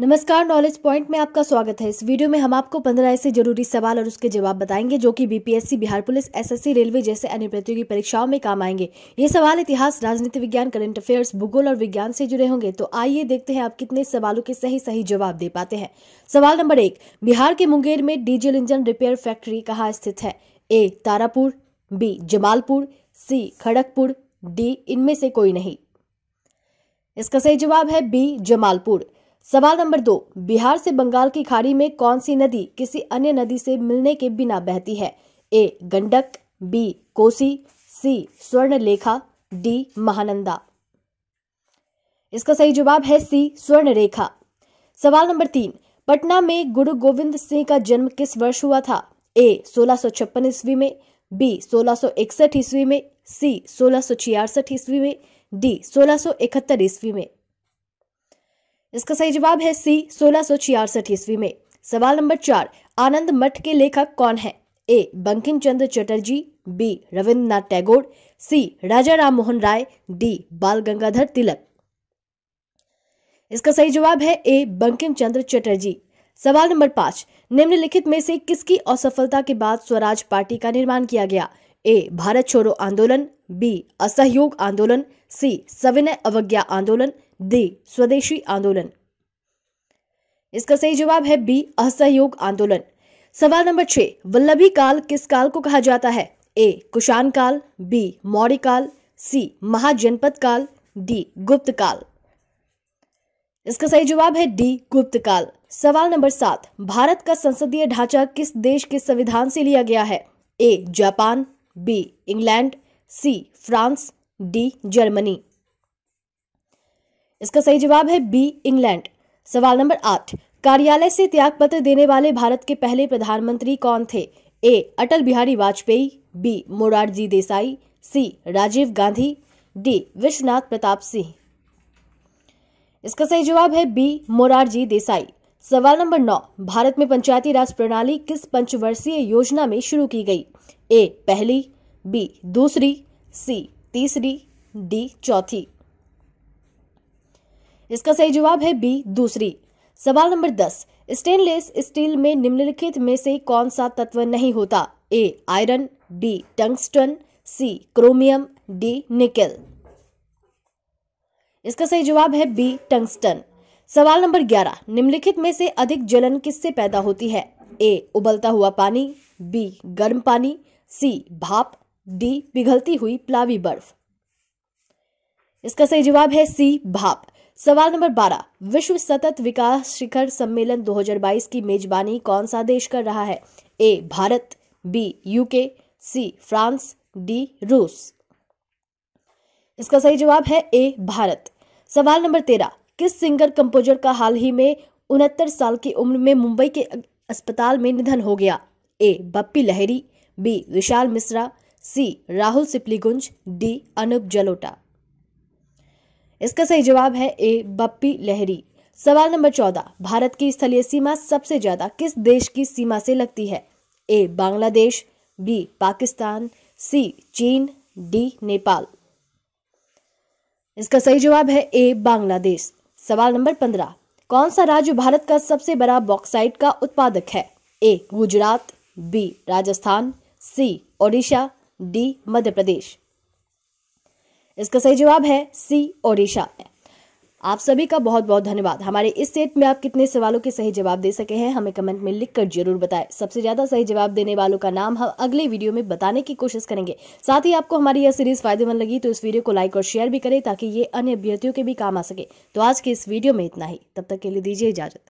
नमस्कार knowledge point में आपका स्वागत है इस वीडियो में हम आपको पंद्रह ऐसे जरूरी सवाल और उसके जवाब बताएंगे जो कि BPSC Bihar police SSC railway जैसे अन्य प्रतियोगी परीक्षाओं में काम आएंगे ये सवाल इतिहास राजनीति विज्ञान करंट अफेयर्स भूगोल और विज्ञान से जुड़े होंगे तो आइए देखते हैं आप कितने सवालों के सही सही जवाब दे पाते हैं सवाल नंबर एक बिहार के मुंगेर में डीजल इंजन रिपेयर फैक्ट्री कहाँ स्थित है A Tarapur B Jamalpur C Kharagpur D इनमें से कोई नहीं इसका सही जवाब है बी जमालपुर सवाल नंबर दो बिहार से बंगाल की खाड़ी में कौन सी नदी किसी अन्य नदी से मिलने के बिना बहती है A Gandak B Kosi C Swarnalekha D Mahananda इसका सही जवाब है सी स्वर्णरेखा सवाल नंबर तीन पटना में गुरु गोविंद सिंह का जन्म किस वर्ष हुआ था ए सोलह सो छप्पन ईस्वी में बी सोलह सो इकसठ ईस्वी में सी सोलह सो छियासठ ईस्वी में डी सोलह सो इकहत्तर ईस्वी में इसका सही जवाब है सी सोलह सौ छियासठ ईस्वी में सवाल नंबर चार आनंद मठ के लेखक कौन है A Bankim Chandra Chatterjee B Rabindranath Tagore C Raja Ram Mohan Roy D Bal Gangadhar तिलक इसका सही जवाब है ए बंकिम चंद्र चटर्जी सवाल नंबर पांच निम्नलिखित में से किसकी असफलता के बाद स्वराज पार्टी का निर्माण किया गया ए भारत छोड़ो आंदोलन बी असहयोग आंदोलन सी सविनय अवज्ञा आंदोलन दे स्वदेशी आंदोलन इसका सही जवाब है बी असहयोग आंदोलन सवाल नंबर छह वल्लभी काल किस काल को कहा जाता है ए कुशान काल बी मौर्य काल सी महाजनपद काल डी गुप्त काल इसका सही जवाब है डी गुप्त काल सवाल नंबर सात भारत का संसदीय ढांचा किस देश के संविधान से लिया गया है A Japan B England C France D Germany इसका सही जवाब है बी इंग्लैंड सवाल नंबर आठ कार्यालय से त्याग पत्र देने वाले भारत के पहले प्रधानमंत्री कौन थे A Atal Bihari Vajpayee B Morarji Desai C Rajiv Gandhi D Vishwanath Pratap Singh इसका सही जवाब है बी मोरारजी देसाई सवाल नंबर नौ भारत में पंचायती राज प्रणाली किस पंचवर्षीय योजना में शुरू की गई ए पहली बी दूसरी सी तीसरी डी चौथी इसका सही जवाब है बी दूसरी सवाल नंबर दस स्टेनलेस स्टील में निम्नलिखित में से कौन सा तत्व नहीं होता A iron B tungsten C chromium D nickel इसका सही जवाब है बी टंगस्टन सवाल नंबर ग्यारह निम्नलिखित में से अधिक जलन किससे पैदा होती है ए उबलता हुआ पानी बी गर्म पानी सी भाप डी पिघलती हुई प्लावी बर्फ इसका सही जवाब है सी भाप सवाल नंबर 12 विश्व सतत विकास शिखर सम्मेलन 2022 की मेजबानी कौन सा देश कर रहा है A Bharat B UK C France D रूस इसका सही जवाब है ए भारत सवाल नंबर तेरह किस सिंगर कंपोजर का हाल ही में उनहत्तर साल की उम्र में मुंबई के अस्पताल में निधन हो गया A Bappi Lahiri B Vishal Mishra C Rahul Sipligunj D Anup Jalota इसका सही जवाब है ए बप्पी लहरी सवाल नंबर चौदह भारत की स्थलीय सीमा सबसे ज्यादा किस देश की सीमा से लगती है A Bangladesh B Pakistan C चीन डी नेपाल इसका सही जवाब है ए बांग्लादेश सवाल नंबर पंद्रह कौन सा राज्य भारत का सबसे बड़ा बॉक्साइट का उत्पादक है A Gujarat B Rajasthan C Odisha D Madhya Pradesh इसका सही जवाब है सी ओडिशा आप सभी का बहुत बहुत धन्यवाद हमारे इस सेट में आप कितने सवालों के सही जवाब दे सके हैं हमें कमेंट में लिखकर जरूर बताएं सबसे ज्यादा सही जवाब देने वालों का नाम हम अगले वीडियो में बताने की कोशिश करेंगे साथ ही आपको हमारी यह सीरीज फायदेमंद लगी तो इस वीडियो को लाइक और शेयर भी करें ताकि ये अन्य अभ्यर्थियों के भी काम आ सके तो आज के इस वीडियो में इतना ही तब तक के लिए दीजिए इजाजत